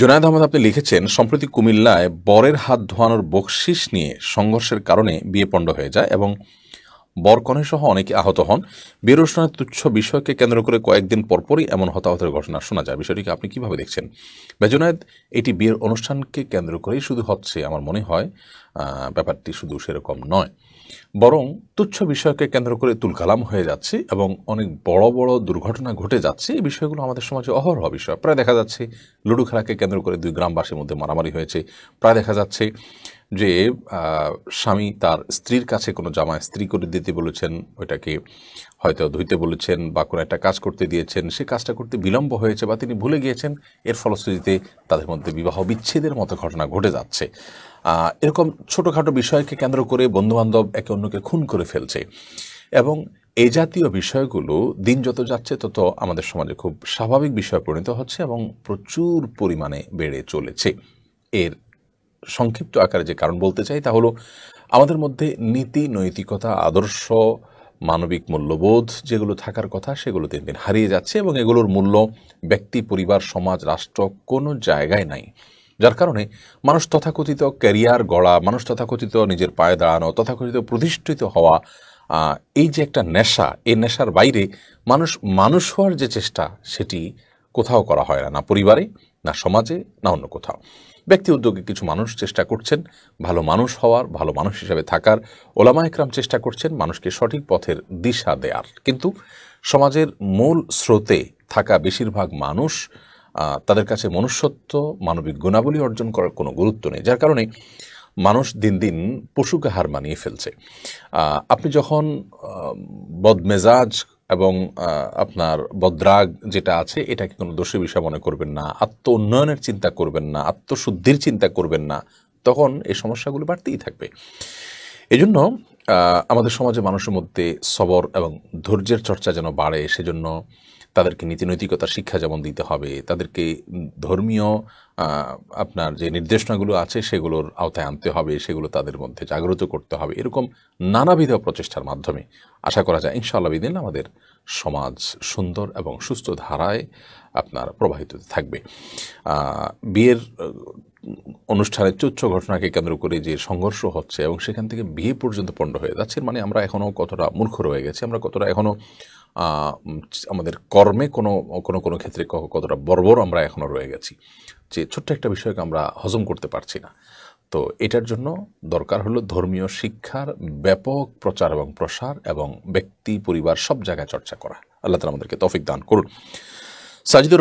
জোনায়দ আহমদ আপনি লিখেছেন সম্প্রতি কুমিল্লায় বরের হাত ধোয়ানোর বকশিস নিয়ে সংঘর্ষের কারণে বিয়ে পণ্ড হয়ে যায় এবং সহ অনেকে আহত হন বিয়ের তুচ্ছ বিষয়কে কেন্দ্র করে কয়েকদিন পরপরই এমন হতাহতের ঘটনা শোনা যায় বিষয়টিকে আপনি কিভাবে দেখছেন বেজনায়দ এটি বিয়ের অনুষ্ঠানকে কেন্দ্র করেই শুধু হচ্ছে আমার মনে হয় ব্যাপারটি শুধু সেরকম নয় বরং তুচ্ছ বিষয়কে কেন্দ্র করে তুলকালাম হয়ে যাচ্ছে এবং অনেক বড় বড় দুর্ঘটনা ঘটে যাচ্ছে এই বিষয়গুলো আমাদের সমাজে অহরহ বিষয় প্রায় দেখা যাচ্ছে লুডু খেলাকে কেন্দ্র করে দুই গ্রামবাসীর মধ্যে মারামারি হয়েছে প্রায় দেখা যাচ্ছে যে স্বামী তার স্ত্রীর কাছে কোনো জামা স্ত্রী করে দিতে বলেছেন ওইটাকে হয়তো ধুইতে বলেছেন বা কোনো একটা কাজ করতে দিয়েছেন সে কাজটা করতে বিলম্ব হয়েছে বা তিনি ভুলে গিয়েছেন এর ফলশ্রুতিতে তাদের মধ্যে বিবাহ বিচ্ছেদের মতো ঘটনা ঘটে যাচ্ছে এরকম ছোটোখাটো বিষয়কে কেন্দ্র করে বন্ধুবান্ধব একে অন্যকে খুন করে ফেলছে এবং এই জাতীয় বিষয়গুলো দিন যত যাচ্ছে তত আমাদের সমাজে খুব স্বাভাবিক বিষয় পরিণত হচ্ছে এবং প্রচুর পরিমাণে বেড়ে চলেছে এর সংক্ষিপ্ত আকারে যে কারণ বলতে চাই তা হলো আমাদের মধ্যে নীতি নৈতিকতা আদর্শ মানবিক মূল্যবোধ যেগুলো থাকার কথা সেগুলো দিন দিন হারিয়ে যাচ্ছে এবং এগুলোর মূল্য ব্যক্তি পরিবার সমাজ রাষ্ট্র কোনো জায়গায় নাই যার কারণে মানুষ তথাকথিত ক্যারিয়ার গড়া মানুষ তথাকথিত নিজের পায়ে দাঁড়ানো তথাকথিত প্রতিষ্ঠিত হওয়া এই যে একটা নেশা এই নেশার বাইরে মানুষ মানুষ হওয়ার যে চেষ্টা সেটি কোথাও করা হয় না না পরিবারে না সমাজে না অন্য কোথাও ব্যক্তি উদ্যোগে কিছু মানুষ চেষ্টা করছেন ভালো মানুষ হওয়ার ভালো মানুষ হিসেবে থাকার ওলামা একরাম চেষ্টা করছেন মানুষকে সঠিক পথের দিশা দেয়ার কিন্তু সমাজের মূল স্রোতে থাকা বেশিরভাগ মানুষ তাদের কাছে মনুষ্যত্ব মানবিক গুণাবলী অর্জন করার কোনো গুরুত্ব নেই যার কারণে মানুষ দিন দিন পশুকে হার মানিয়ে ফেলছে আপনি যখন বদমেজাজ এবং আপনার বদ্রাগ যেটা আছে এটাকে কোনো দোষী বিষয় মনে করবেন না আত্ম উন্নয়নের চিন্তা করবেন না আত্মশুদ্ধির চিন্তা করবেন না তখন এই সমস্যাগুলো বাড়তেই থাকবে এজন্য আমাদের সমাজে মানুষের মধ্যে সবর এবং ধৈর্যের চর্চা যেন বাড়ে সেজন্য তাদেরকে নৈতিকতার শিক্ষা যেমন দিতে হবে তাদেরকে ধর্মীয় আপনার যে নির্দেশনাগুলো আছে সেগুলোর আওতায় আনতে হবে সেগুলো তাদের মধ্যে জাগ্রত করতে হবে এরকম নানাবিধ প্রচেষ্টার মাধ্যমে আশা করা যায় ইনশাআল্লাহ বিদিন আমাদের সমাজ সুন্দর এবং সুস্থ ধারায় আপনার প্রবাহিত থাকবে বিয়ের অনুষ্ঠানের তুচ্ছ ঘটনাকে কেন্দ্র করে যে সংঘর্ষ হচ্ছে এবং সেখান থেকে বিয়ে পর্যন্ত পণ্ড হয়ে যাচ্ছে মানে আমরা এখনও কতটা মূর্খ রয়ে গেছি আমরা কতটা এখনও আমাদের কর্মে কোনো কোনো কোনো ক্ষেত্রে কতটা বর্বর আমরা এখনও রয়ে গেছি যে ছোট্ট একটা বিষয়কে আমরা হজম করতে পারছি না তো এটার জন্য দরকার হলো ধর্মীয় শিক্ষার ব্যাপক প্রচার এবং প্রসার এবং ব্যক্তি পরিবার সব জায়গায় চর্চা করা আল্লাহ তালা আমাদেরকে তফিক দান করুন সাজিদুর